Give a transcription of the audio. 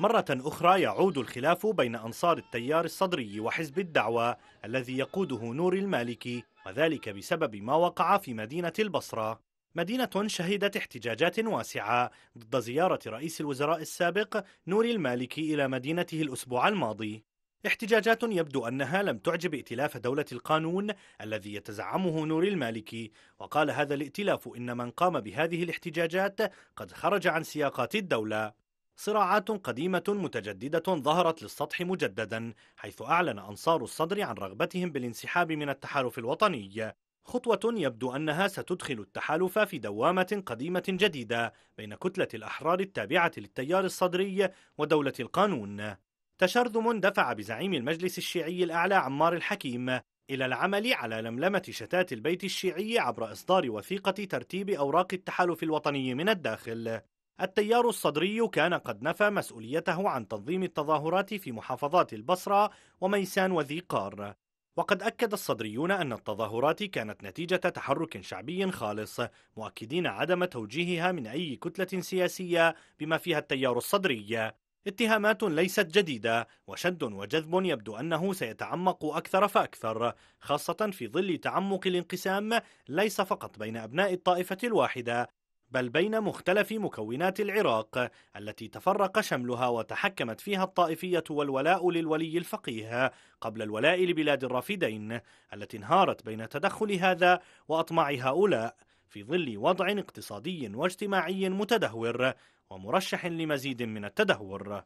مرة أخرى يعود الخلاف بين أنصار التيار الصدري وحزب الدعوة الذي يقوده نور المالكي وذلك بسبب ما وقع في مدينة البصرة مدينة شهدت احتجاجات واسعة ضد زيارة رئيس الوزراء السابق نور المالكي إلى مدينته الأسبوع الماضي احتجاجات يبدو أنها لم تعجب ائتلاف دولة القانون الذي يتزعمه نوري المالكي وقال هذا الائتلاف إن من قام بهذه الاحتجاجات قد خرج عن سياقات الدولة صراعات قديمة متجددة ظهرت للسطح مجددا حيث أعلن أنصار الصدر عن رغبتهم بالانسحاب من التحالف الوطني خطوة يبدو أنها ستدخل التحالف في دوامة قديمة جديدة بين كتلة الأحرار التابعة للتيار الصدري ودولة القانون تشرذم دفع بزعيم المجلس الشيعي الأعلى عمار الحكيم إلى العمل على لملمة شتات البيت الشيعي عبر إصدار وثيقة ترتيب أوراق التحالف الوطني من الداخل التيار الصدري كان قد نفى مسؤوليته عن تنظيم التظاهرات في محافظات البصرة وميسان وذي قار وقد أكد الصدريون أن التظاهرات كانت نتيجة تحرك شعبي خالص مؤكدين عدم توجيهها من أي كتلة سياسية بما فيها التيار الصدري اتهامات ليست جديدة وشد وجذب يبدو أنه سيتعمق أكثر فأكثر خاصة في ظل تعمق الانقسام ليس فقط بين أبناء الطائفة الواحدة بل بين مختلف مكونات العراق التي تفرق شملها وتحكمت فيها الطائفية والولاء للولي الفقيه قبل الولاء لبلاد الرافدين التي انهارت بين تدخل هذا وأطماع هؤلاء في ظل وضع اقتصادي واجتماعي متدهور ومرشح لمزيد من التدهور